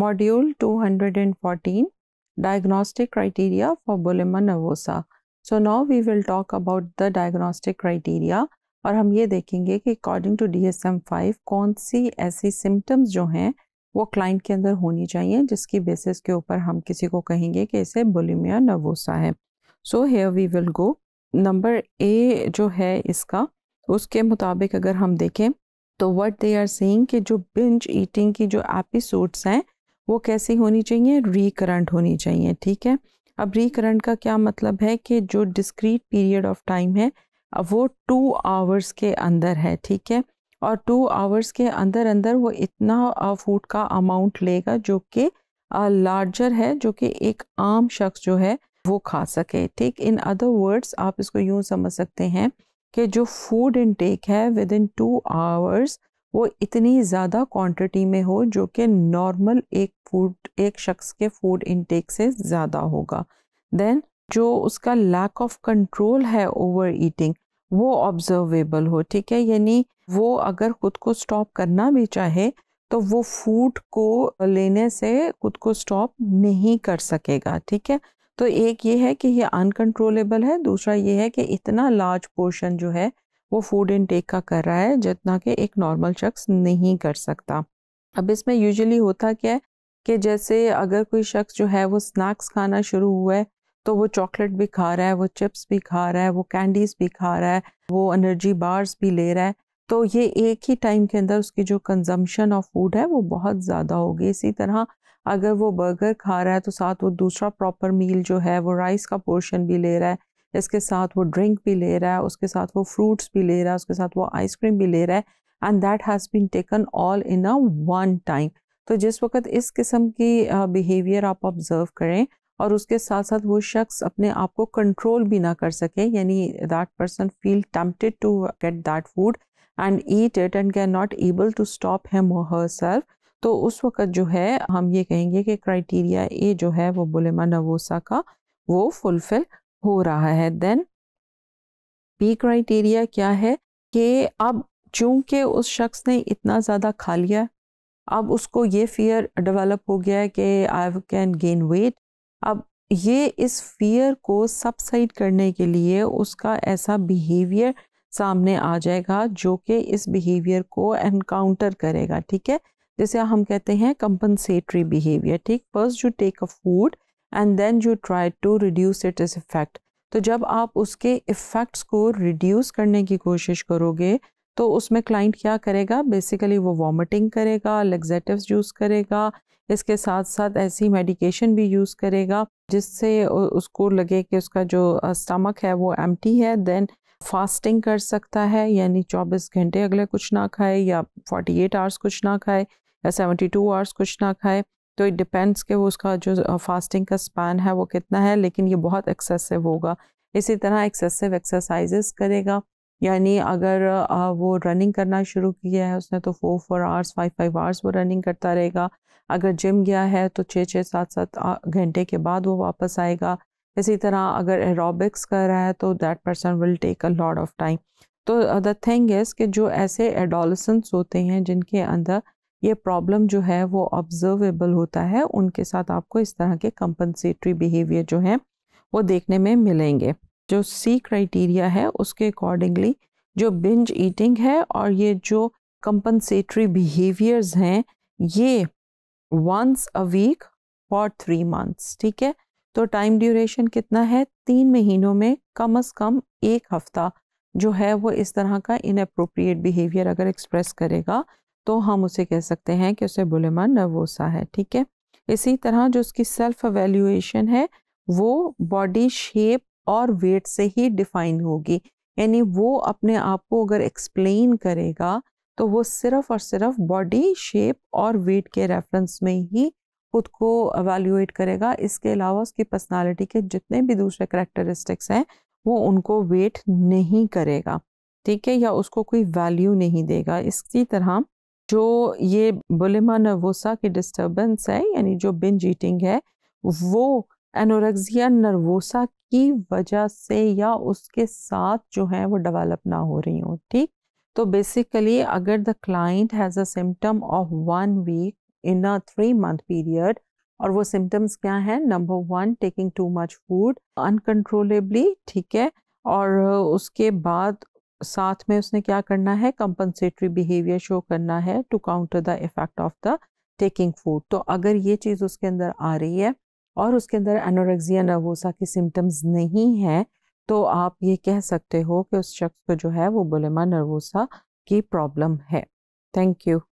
module 214 diagnostic criteria for Bulima nervosa so now we will talk about the diagnostic criteria और हम ये देखेंगे कि according to D S M five कौन सी ऐसी सिम्टम्स जो हैं वो क्लाइंट के अंदर होनी चाहिए जिसकी बेसिस के ऊपर हम किसी को कहेंगे कि इसे बुलिमिया नर्वोसा है so here we will go number A जो है इसका उसके मुताबिक अगर हम देखें तो वट दे आर सेइंग कि जो बिंज ईटिंग की जो एपिसोड्स हैं वो कैसी होनी चाहिए रिकरंट होनी चाहिए ठीक है अब रिकरंट का क्या मतलब है कि जो डिस्क्रीट पीरियड ऑफ टाइम है वो टू आवर्स के अंदर है ठीक है और टू आवर्स के अंदर अंदर वो इतना फूड का अमाउंट लेगा जो कि लार्जर है जो कि एक आम शख्स जो है वो खा सके ठीक इन अदर वर्ड्स आप इसको यूँ समझ सकते हैं कि जो फूड इनटेक है विद इन टू आवर्स वो इतनी ज़्यादा क्वांटिटी में हो जो कि नॉर्मल एक फूड एक शख्स के फूड इनटेक से ज़्यादा होगा देन जो उसका लैक ऑफ कंट्रोल है ओवर ईटिंग वो ऑब्जर्वेबल हो ठीक है यानी वो अगर खुद को स्टॉप करना भी चाहे तो वो फूड को लेने से खुद को स्टॉप नहीं कर सकेगा ठीक है तो एक ये है कि ये अनकंट्रोलेबल है दूसरा ये है कि इतना लार्ज पोर्शन जो है वो फूड इनटेक का कर रहा है जितना कि एक नॉर्मल शख्स नहीं कर सकता अब इसमें यूजुअली होता क्या है कि जैसे अगर कोई शख्स जो है वो स्नैक्स खाना शुरू हुआ है तो वो चॉकलेट भी खा रहा है वो चिप्स भी खा रहा है वो कैंडीज़ भी खा रहा है वो एनर्जी बार्स भी ले रहा है तो ये एक ही टाइम के अंदर उसकी जो कंजम्पशन ऑफ फूड है वो बहुत ज़्यादा होगी इसी तरह अगर वो बर्गर खा रहा है तो साथ वो दूसरा प्रॉपर मील जो है वो राइस का पोर्शन भी ले रहा है इसके साथ वो ड्रिंक भी ले रहा है उसके साथ वो फ्रूट्स भी ले रहा है उसके साथ वो आइसक्रीम भी ले रहा है and that has been taken all in a one time तो जिस वक्त इस किस्म की बिहेवियर आप ऑब्ज़र्व करें और उसके साथ साथ वो शख्स अपने आप को कंट्रोल भी ना कर सके यानी that person feel tempted to get that food and eat it and can not able to stop him her self तो उस वक्त जो है हम ये कहेंगे कि क्राइटेरिया ए जो है वो बुलेमा नवोसा का वो फुलफिल हो रहा है देन पी क्राइटेरिया क्या है कि अब चूंकि उस शख्स ने इतना ज़्यादा खा लिया अब उसको ये फियर डेवलप हो गया है कि आई कैन गेन वेट अब ये इस फियर को सबसाइड करने के लिए उसका ऐसा बिहेवियर सामने आ जाएगा जो कि इस बिहेवियर को एनकाउंटर करेगा ठीक है जैसे हम कहते हैं कंपनसेटरी बिहेवियर ठीक first you take a food and then you try to reduce it its effect तो जब आप उसके इफ़ेक्ट्स को रिड्यूस करने की कोशिश करोगे तो उसमें क्लाइंट क्या करेगा बेसिकली वो वॉमिटिंग करेगा लेग्जेटिव यूज़ करेगा इसके साथ साथ ऐसी मेडिकेशन भी यूज़ करेगा जिससे उसको लगे कि उसका जो स्टमक है वो एम है देन फास्टिंग कर सकता है यानी 24 घंटे अगले कुछ ना खाए या 48 आवर्स कुछ ना खाए या 72 आवर्स कुछ ना खाए तो इट डिपेंड्स कि वो उसका जो फास्टिंग का स्पैन है वो कितना है लेकिन ये बहुत एक्सेसिव होगा इसी तरह एक्सेसिव एक्सरसाइजेस करेगा यानी अगर वो रनिंग करना शुरू किया है उसने तो four four hours five five hours वो रनिंग करता रहेगा अगर जिम गया है तो छः छः सात सात घंटे के बाद वो वापस आएगा इसी तरह अगर एरोबिक्स कर रहा है तो that person will take a lot of time तो द थिंग इज़ कि जो ऐसे एडोलसेंट्स होते हैं जिनके अंदर ये प्रॉब्लम जो है वो ऑब्जर्वेबल होता है उनके साथ आपको इस तरह के कंपनसेटरी बिहेवियर जो हैं वो देखने में मिलेंगे जो सी क्राइटेरिया है उसके अकॉर्डिंगली जो बिंज ईटिंग है और ये जो कंपनसेटरी बिहेवियर्स हैं ये once a week for three months ठीक है तो टाइम ड्यूरेशन कितना है तीन महीनों में कम अज़ कम एक हफ्ता जो है वो इस तरह का इनअप्रोप्रिएट बिहेवियर अगर एक्सप्रेस करेगा तो हम उसे कह सकते हैं कि उसे बुलेमा नर्वोसा है ठीक है इसी तरह जो उसकी सेल्फ अवेल्यूएशन है वो बॉडी शेप और वेट से ही डिफाइन होगी यानी वो अपने आप को अगर एक्सप्लेन करेगा तो वो सिर्फ और सिर्फ बॉडी शेप और वेट के रेफरेंस में ही खुद को अवेल्यूएट करेगा इसके अलावा उसकी पर्सनालिटी के जितने भी दूसरे करेक्टरिस्टिक्स हैं वो उनको वेट नहीं करेगा ठीक है या उसको कोई वैल्यू नहीं देगा इसी तरह जो ये बुलिमा नर्वोसा की डिस्टर्बेंस है यानी जो बिंज ईटिंग है वो एनोरेक्सिया नर्वोसा की वजह से या उसके साथ जो है वो डेवलप ना हो रही हो ठीक तो बेसिकली अगर the client has a symptom of one week in a three month period और वो सिम्टम्स क्या हैं number one taking too much food uncontrollably ठीक है और उसके बाद साथ में उसने क्या करना है कंपनसेटरी बिहेवियर शो करना है to counter the effect of the taking food तो अगर ये चीज़ उसके अंदर आ रही है और उसके अंदर एनोरेक्सिया नर्वोसा की सिम्टम्स नहीं है तो आप ये कह सकते हो कि उस शख्स को जो है वो बोलेमा नर्वोसा की प्रॉब्लम है थैंक यू